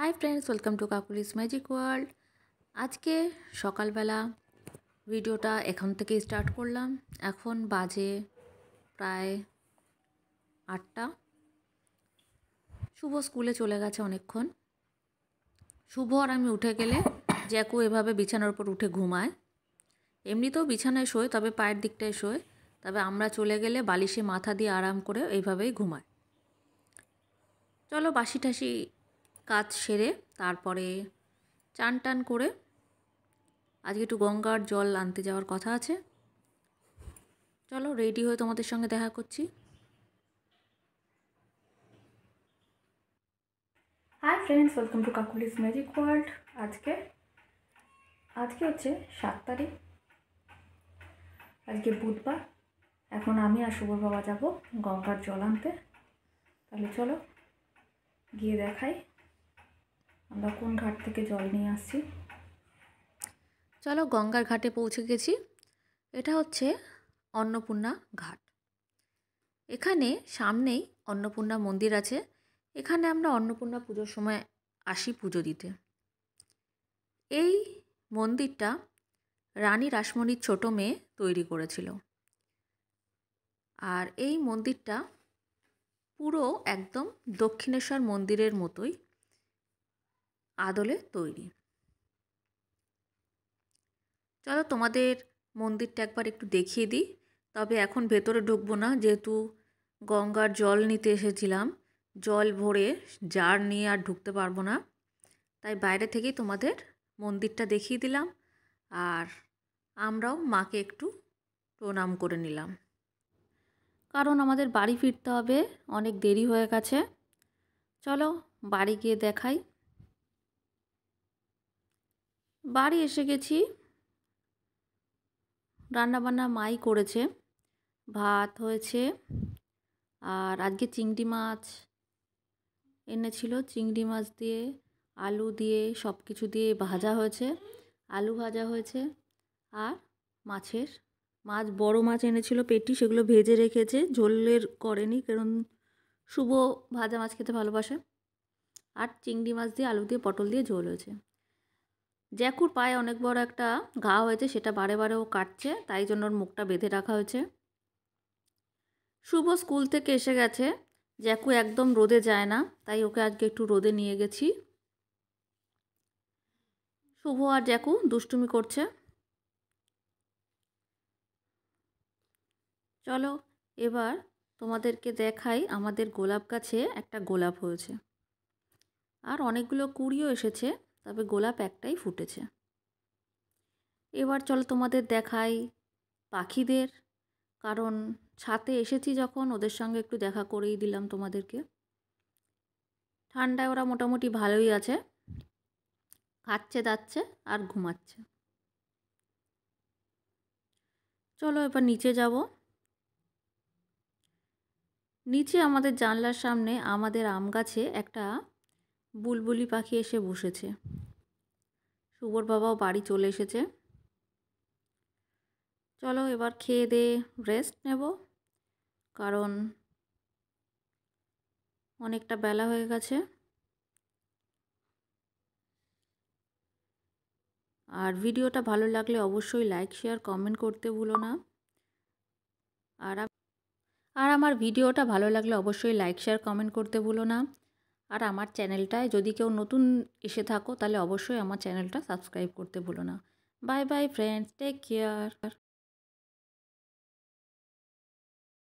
high friends welcome to Kakuli's magic world আজকে সকালবেলা ভিডিওটা এখান থেকে স্টার্ট করলাম এখন বাজে প্রায় আটটা শুভ স্কুলে চলে গেছে অনেকক্ষণ শুভ আর আমি উঠে গেলে জ্যাকু এভাবে বিছানার উপর উঠে ঘুমায় এমনিতেও বিছানায় শোয় তবে পায়ের দিকটায় শোয় তবে আমরা চলে গেলে বালিশে মাথা দিয়ে আরাম করে এইভাবেই ঘুমায় চলো বাসি ঠাসি কাজ সেরে তারপরে চান টান করে আজকে একটু গঙ্গার জল আনতে যাওয়ার কথা আছে চলো রেডি হয়ে তোমাদের সঙ্গে দেখা করছি hi friends welcome to Kakuli's magic world আজকে আজকে হচ্ছে সাত তারিখ আজকে বুধবার এখন আমি আর শুভর বাবা যাবো গঙ্গার জল আনতে তাহলে চলো গিয়ে দেখাই আমরা কোন ঘাট থেকে জল নিয়ে আসছি চলো গঙ্গার ঘাটে পৌঁছে গেছি এটা হচ্ছে অন্নপূর্ণা ঘাট এখানে সামনেই অন্নপূর্ণা মন্দির আছে এখানে আমরা অন্নপূর্ণা পুজোর সময় আসি পুজো দিতে এই মন্দিরটা রানী রাসমণির ছোট মেয়ে তৈরি করেছিল আর এই মন্দিরটা পুরো একদম দক্ষিণেশ্বর মন্দিরের মতোই আদলে তৈরি চলো তোমাদের মন্দিরটা একবার একটু দেখিয়ে দিই তবে এখন ভেতরে ঢুকবো না যেহেতু গঙ্গার জল নিতে এসেছিলাম জল ভরে জার নিয়ে আর ঢুকতে পারবো না তাই বাইরে থেকেই তোমাদের মন্দিরটা দেখিয়ে দিলাম আর আমরাও মাকে একটু প্রণাম করে নিলাম কারণ আমাদের বাড়ি ফিরতে হবে অনেক দেরি হয়ে গেছে চলো বাড়ি গিয়ে দেখাই বাড়ি এসে গেছি রান্নাবান্না মাই করেছে ভাত হয়েছে আর আজকে চিংড়ি মাছ এনেছিল চিংড়ি মাছ দিয়ে আলু দিয়ে সব কিছু দিয়ে ভাজা হয়েছে আলু ভাজা হয়েছে আর মাছের মাছ বড় মাছ এনেছিল পেটি সেগুলো ভেজে রেখেছে ঝোলের করেনি কারণ শুভ ভাজা মাছ খেতে ভালোবাসে আর চিংড়ি মাছ দিয়ে আলু দিয়ে পটল দিয়ে ঝোল হয়েছে জ্যাকুর পায়ে অনেক বড় একটা ঘা হয়েছে সেটা বারে বারে ও কাটছে তাই জন্য ওর মুখটা বেঁধে রাখা হয়েছে শুভ স্কুল থেকে এসে গেছে জ্যাকু একদম রোদে যায় না তাই ওকে আজকে একটু রোদে নিয়ে গেছি শুভ আর জ্যাকু দুষ্টুমি করছে চলো এবার তোমাদেরকে দেখাই আমাদের গোলাপ গাছে একটা গোলাপ হয়েছে আর অনেকগুলো কুড়িও এসেছে তবে গোলাপ একটাই ফুটেছে এবার চলো তোমাদের দেখাই পাখিদের কারণ ছাতে এসেছি যখন ওদের সঙ্গে একটু দেখা করেই দিলাম তোমাদেরকে ঠান্ডায় ওরা মোটামুটি ভালোই আছে খাচ্ছে দাচ্ছে আর ঘুমাচ্ছে চলো এবার নিচে যাব নিচে আমাদের জানলার সামনে আমাদের আম গাছে একটা বুলবুলি পাখি এসে বসেছে শুভর বাবাও বাড়ি চলে এসেছে চলো এবার খেয়ে দিয়ে রেস্ট নেব কারণ অনেকটা বেলা হয়ে গেছে আর ভিডিওটা ভালো লাগলে অবশ্যই লাইক শেয়ার কমেন্ট করতে ভুলো না আর আর আমার ভিডিওটা ভালো লাগলে অবশ্যই লাইক শেয়ার কমেন্ট করতে ভুলো না আর আমার চ্যানেলটায় যদি কেউ নতুন এসে থাকো তাহলে অবশ্যই আমার চ্যানেলটা সাবস্ক্রাইব করতে ভুলো না bye bye friends take care